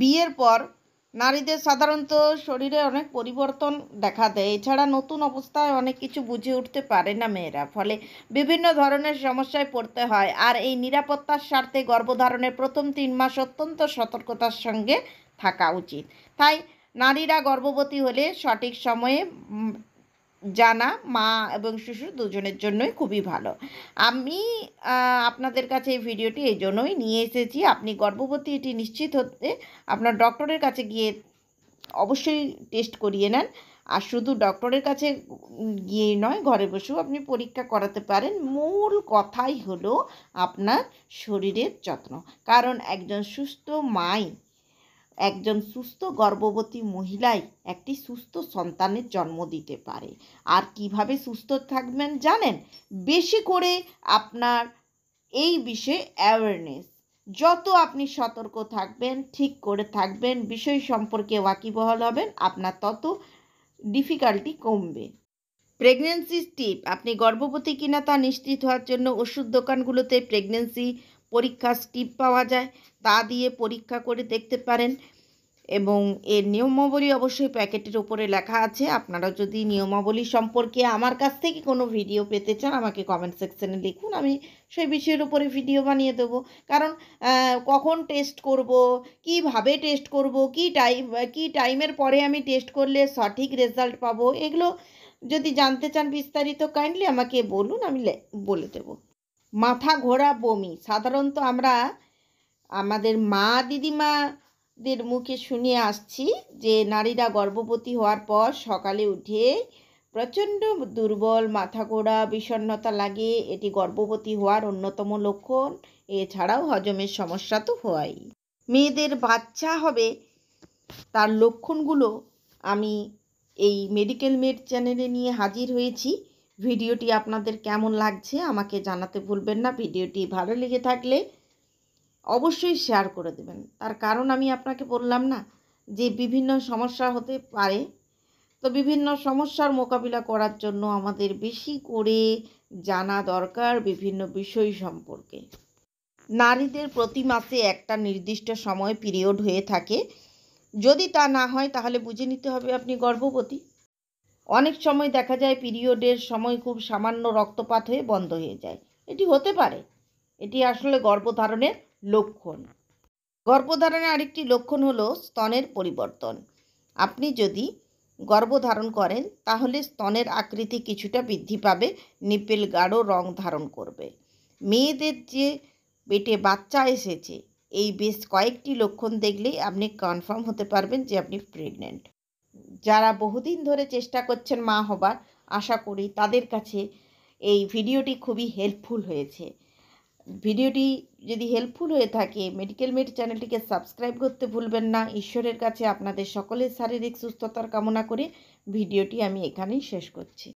বিয়ের পর নারীদের সাধারণত শরীরে অনেক পরিবর্তন দেখা দেয় এছাড়া নতুন অবস্থায় অনেক কিছু বুঝে উঠতে পারে না মেয়েরা ফলে বিভিন্ন ধরনের সমস্যায় পড়তে হয় আর এই নিরাপত্তার স্বার্থে গর্ভধারণের প্রথম তিন মাস অত্যন্ত সতর্কতার সঙ্গে থাকা উচিত তাই নারীরা গর্ভবতী হলে সঠিক সময়ে জানা মা এবং শিশু দুজনের জন্যই খুবই ভালো আমি আপনাদের কাছে এই ভিডিওটি এই জন্যই নিয়ে এসেছি আপনি গর্ভবতী এটি নিশ্চিত হতে আপনার ডক্টরের কাছে গিয়ে অবশ্যই টেস্ট করিয়ে নেন আর শুধু ডক্টরের কাছে গিয়ে নয় ঘরে বসেও আপনি পরীক্ষা করাতে পারেন মূল কথাই হলো আপনার শরীরের যত্ন কারণ একজন সুস্থ মাই একজন সুস্থ গর্ভবতী মহিলাই একটি সুস্থ সন্তানের জন্ম দিতে পারে আর কিভাবে সুস্থ থাকবেন জানেন বেশি করে আপনার এই বিষয়ে অ্যাওয়ারনেস যত আপনি সতর্ক থাকবেন ঠিক করে থাকবেন বিষয় সম্পর্কে ওয়াকিবহল হবেন আপনার তত ডিফিকাল্টি কমবে প্রেগনেন্সি টিপ আপনি গর্ভবতী কিনা তা নিশ্চিত হওয়ার জন্য ওষুধ দোকানগুলোতে প্রেগনেন্সি পরীক্ষা স্টিপ পাওয়া যায় তা দিয়ে পরীক্ষা করে দেখতে পারেন এবং এর নিয়মাবলী অবশ্যই প্যাকেটের ওপরে লেখা আছে আপনারা যদি নিয়মাবলী সম্পর্কে আমার কাছ থেকে কোনো ভিডিও পেতে চান আমাকে কমেন্ট সেকশানে লিখুন আমি সেই বিষয়ের উপরে ভিডিও বানিয়ে দেব কারণ কখন টেস্ট করব কিভাবে টেস্ট করব কি টাইম কি টাইমের পরে আমি টেস্ট করলে সঠিক রেজাল্ট পাবো এগুলো যদি জানতে চান বিস্তারিত কাইন্ডলি আমাকে বলুন আমি বলে দেবো মাথা ঘোরা বমি সাধারণত আমরা আমাদের মা দিদিমাদের মুখে শুনে আসছি যে নারীরা গর্ভবতী হওয়ার পর সকালে উঠে প্রচণ্ড দুর্বল মাথা ঘোরা বিষণ্নতা লাগে এটি গর্ভবতী হওয়ার অন্যতম লক্ষণ এছাড়াও হজমের সমস্যা তো হয় মেয়েদের বাচ্চা হবে তার লক্ষণগুলো আমি এই মেডিকেল মেড চ্যানেলে নিয়ে হাজির হয়েছি ভিডিওটি আপনাদের কেমন লাগছে আমাকে জানাতে ভুলবেন না ভিডিওটি ভালো লেগে থাকলে অবশ্যই শেয়ার করে দেবেন তার কারণ আমি আপনাকে বললাম না যে বিভিন্ন সমস্যা হতে পারে তো বিভিন্ন সমস্যার মোকাবিলা করার জন্য আমাদের বেশি করে জানা দরকার বিভিন্ন বিষয় সম্পর্কে নারীদের প্রতি মাসে একটা নির্দিষ্ট সময় পিরিয়ড হয়ে থাকে যদি তা না হয় তাহলে বুঝে নিতে হবে আপনি গর্ভবতী অনেক সময় দেখা যায় পিরিয়ডের সময় খুব সামান্য রক্তপাত হয়ে বন্ধ হয়ে যায় এটি হতে পারে এটি আসলে গর্ভধারণের লক্ষণ গর্ভধারণের আরেকটি লক্ষণ হলো স্তনের পরিবর্তন আপনি যদি গর্ভধারণ করেন তাহলে স্তনের আকৃতি কিছুটা বৃদ্ধি পাবে নিপেল গাঢ় রং ধারণ করবে মেয়েদের যে পেটে বাচ্চা এসেছে এই বেশ কয়েকটি লক্ষণ দেখলেই আপনি কনফার্ম হতে পারবেন যে আপনি প্রেগনেন্ট যারা বহুদিন ধরে চেষ্টা করছেন মা হবার আশা করি তাদের কাছে এই ভিডিওটি খুবই হেল্পফুল হয়েছে ভিডিওটি যদি হেল্পফুল হয়ে থাকে মেডিকেল মেড চ্যানেলটিকে সাবস্ক্রাইব করতে ভুলবেন না ঈশ্বরের কাছে আপনাদের সকলের শারীরিক সুস্থতার কামনা করে ভিডিওটি আমি এখানেই শেষ করছি